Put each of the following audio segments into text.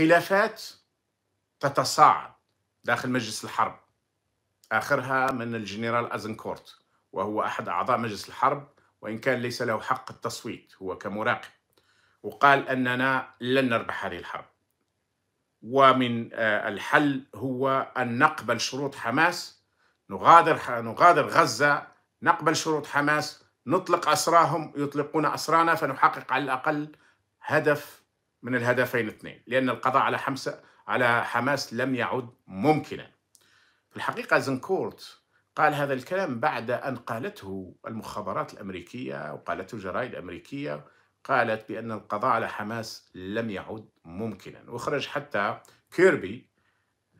خلافات تتصاعد داخل مجلس الحرب آخرها من الجنرال أزنكورت وهو أحد أعضاء مجلس الحرب وإن كان ليس له حق التصويت هو كمراقب وقال أننا لن نربح هذه الحرب ومن آه، الحل هو أن نقبل شروط حماس نغادر نغادر غزة نقبل شروط حماس نطلق أسراهم يطلقون أسرانا فنحقق على الأقل هدف من الهدفين اثنين لأن القضاء على حمسة على حماس لم يعد ممكنا في الحقيقة زنكورت قال هذا الكلام بعد أن قالته المخابرات الأمريكية وقالته الجرائد الأمريكية قالت بأن القضاء على حماس لم يعد ممكنا وخرج حتى كيربي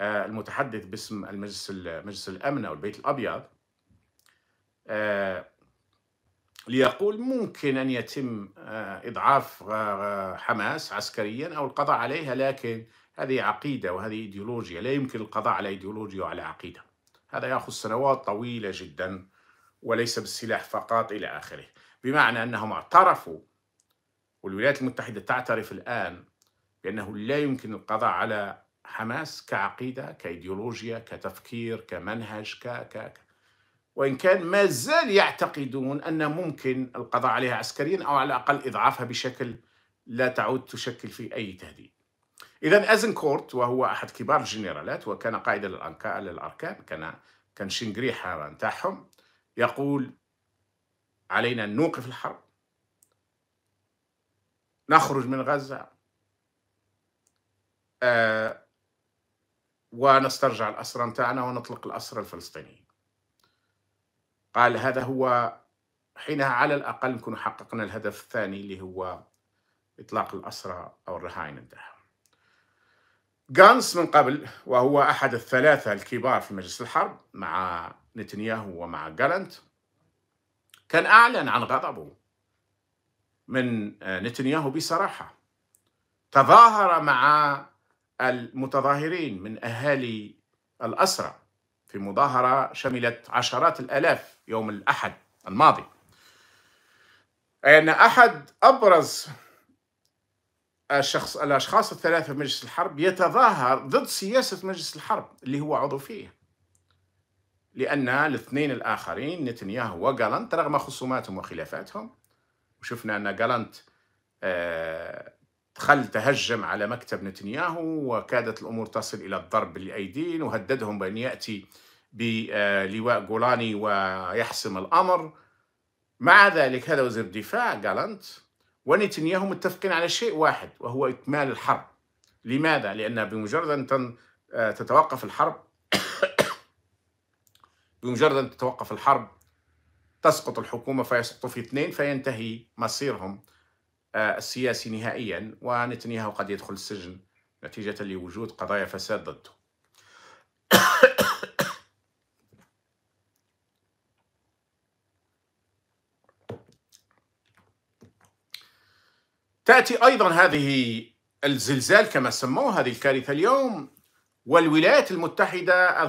آه، المتحدث باسم المجلس مجلس الأمن أو البيت الأبيض آه، ليقول ممكن أن يتم آه، إضعاف آه، آه، حماس عسكريا أو القضاء عليها لكن هذه عقيدة وهذه إيديولوجيا لا يمكن القضاء على إيديولوجيا وعلى عقيدة هذا يأخذ سنوات طويلة جدا وليس بالسلاح فقط إلى آخره بمعنى أنهم اعترفوا والولايات المتحدة تعترف الآن بأنه لا يمكن القضاء على حماس كعقيدة كإيديولوجيا كتفكير كمنهج ك ك ك وإن كان ما زال يعتقدون أن ممكن القضاء عليها عسكريا أو على الأقل إضعافها بشكل لا تعود تشكل في أي تهديد إذا أزنكورت وهو أحد كبار الجنرالات وكان قائدا للأركان كان كان شنغري حاران تاعهم يقول علينا أن نوقف الحرب نخرج من غزة آه ونسترجع الأسرى نتاعنا ونطلق الأسرى الفلسطينيين قال هذا هو حينها على الأقل نكون حققنا الهدف الثاني اللي هو إطلاق الأسرى أو الرهائن عندها غانس من قبل وهو أحد الثلاثة الكبار في مجلس الحرب مع نتنياهو ومع جالنت كان أعلن عن غضبه من نتنياهو بصراحة تظاهر مع المتظاهرين من أهالي الأسرى في مظاهرة شملت عشرات الآلاف يوم الأحد الماضي أن أحد أبرز الشخص الأشخاص الثلاثة في مجلس الحرب يتظاهر ضد سياسة مجلس الحرب اللي هو عضو فيه لأن الاثنين الآخرين نتنياهو وجالانت رغم خصوماتهم وخلافاتهم وشفنا أن جالانت آه خل تهجم على مكتب نتنياهو وكادت الأمور تصل إلى الضرب بالأيدين وهددهم بأن يأتي بلواء جولاني ويحسم الأمر مع ذلك هذا وزير الدفاع جالانت ونتنياهو متفقين على شيء واحد وهو إكمال الحرب لماذا؟ لأن بمجرد أن آه، تتوقف الحرب بمجرد أن تتوقف الحرب تسقط الحكومة فيسقط في اثنين فينتهي مصيرهم آه، السياسي نهائيا ونتنياهو قد يدخل السجن نتيجة لوجود قضايا فساد ضده تأتي أيضا هذه الزلزال كما سموه هذه الكارثة اليوم والولايات المتحدة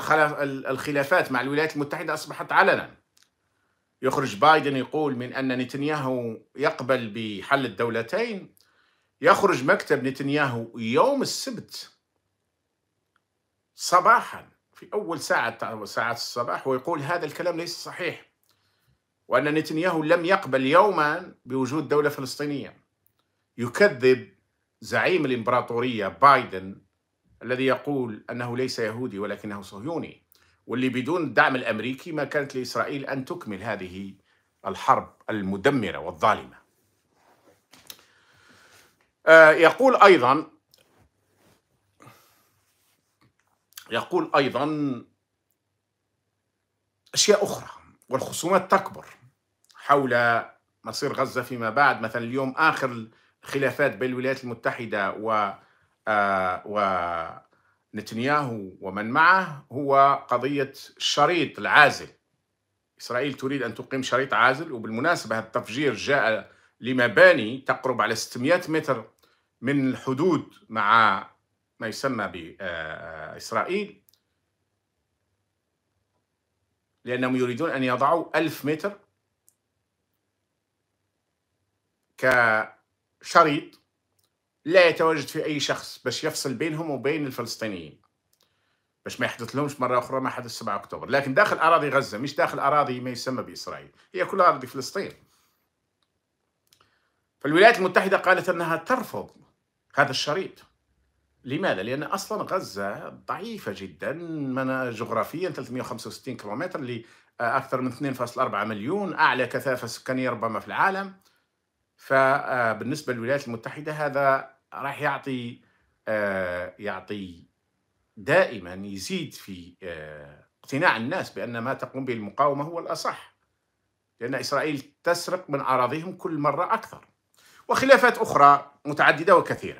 الخلافات مع الولايات المتحدة أصبحت علنا يخرج بايدن يقول من أن نتنياهو يقبل بحل الدولتين يخرج مكتب نتنياهو يوم السبت صباحا في أول ساعة ساعات الصباح ويقول هذا الكلام ليس صحيح وأن نتنياهو لم يقبل يوما بوجود دولة فلسطينية يكذب زعيم الإمبراطورية بايدن الذي يقول أنه ليس يهودي ولكنه صهيوني واللي بدون الدعم الامريكي ما كانت لاسرائيل ان تكمل هذه الحرب المدمره والظالمه. آه، يقول ايضا يقول ايضا اشياء اخرى والخصومات تكبر حول مصير غزه فيما بعد مثلا اليوم اخر الخلافات بين الولايات المتحده و آه، و نتنياهو ومن معه هو قضية الشريط العازل إسرائيل تريد أن تقيم شريط عازل وبالمناسبة هذا التفجير جاء لمباني تقرب على 600 متر من الحدود مع ما يسمى بإسرائيل لأنهم يريدون أن يضعوا ألف متر كشريط لا يتواجد في أي شخص باش يفصل بينهم وبين الفلسطينيين باش ما يحدث لهمش مرة أخرى ما حدث 7 أكتوبر لكن داخل أراضي غزة مش داخل أراضي ما يسمى بإسرائيل هي كلها أراضي فلسطين فالولايات المتحدة قالت أنها ترفض هذا الشريط لماذا؟ لأن أصلا غزة ضعيفة جدا من جغرافيا 365 كيلومتر لأكثر من 2.4 مليون أعلى كثافة سكانية ربما في العالم فبالنسبه للولايات المتحده هذا راح يعطي آه، يعطي دائما يزيد في آه، اقتناع الناس بان ما تقوم به المقاومه هو الاصح لان اسرائيل تسرق من اراضيهم كل مره اكثر وخلافات اخرى متعدده وكثيره